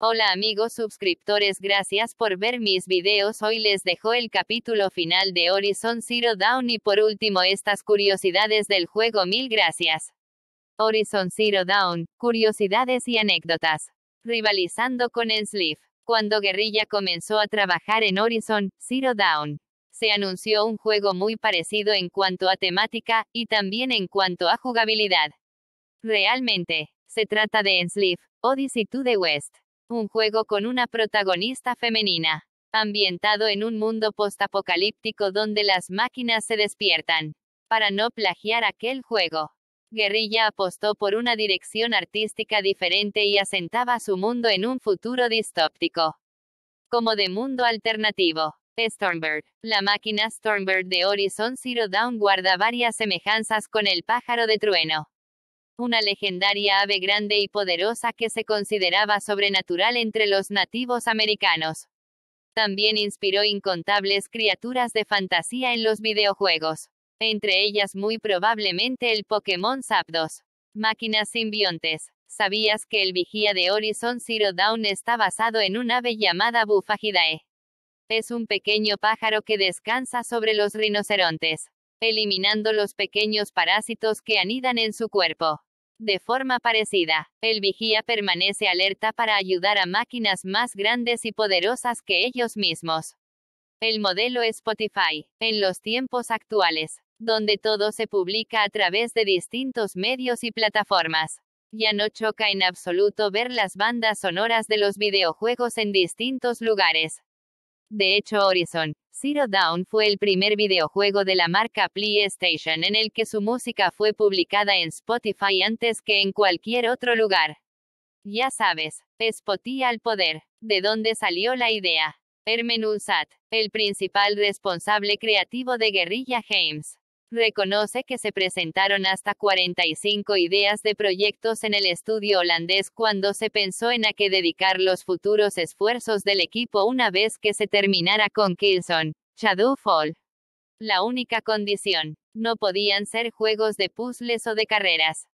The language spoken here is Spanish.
Hola amigos suscriptores gracias por ver mis videos hoy les dejo el capítulo final de Horizon Zero Dawn y por último estas curiosidades del juego mil gracias. Horizon Zero Dawn, curiosidades y anécdotas. Rivalizando con Ensleaf. Cuando Guerrilla comenzó a trabajar en Horizon Zero Dawn, se anunció un juego muy parecido en cuanto a temática, y también en cuanto a jugabilidad. Realmente, se trata de Ensleaf, Odyssey to the West un juego con una protagonista femenina, ambientado en un mundo postapocalíptico donde las máquinas se despiertan. Para no plagiar aquel juego, Guerrilla apostó por una dirección artística diferente y asentaba su mundo en un futuro distóptico. Como de mundo alternativo. Stormbird. La máquina Stormbird de Horizon Zero Dawn guarda varias semejanzas con el pájaro de trueno una legendaria ave grande y poderosa que se consideraba sobrenatural entre los nativos americanos. También inspiró incontables criaturas de fantasía en los videojuegos. Entre ellas muy probablemente el Pokémon Zapdos. Máquinas simbiontes. ¿Sabías que el vigía de Horizon Zero Dawn está basado en un ave llamada Bufagidae? Es un pequeño pájaro que descansa sobre los rinocerontes, eliminando los pequeños parásitos que anidan en su cuerpo. De forma parecida, el vigía permanece alerta para ayudar a máquinas más grandes y poderosas que ellos mismos. El modelo Spotify, en los tiempos actuales, donde todo se publica a través de distintos medios y plataformas. Ya no choca en absoluto ver las bandas sonoras de los videojuegos en distintos lugares, de hecho, Horizon Zero Dawn fue el primer videojuego de la marca PlayStation en el que su música fue publicada en Spotify antes que en cualquier otro lugar. Ya sabes, Spotify al poder. ¿De dónde salió la idea? Hermen Unsat, el principal responsable creativo de Guerrilla Games, Reconoce que se presentaron hasta 45 ideas de proyectos en el estudio holandés cuando se pensó en a qué dedicar los futuros esfuerzos del equipo una vez que se terminara con Kilson, Fall. La única condición, no podían ser juegos de puzzles o de carreras.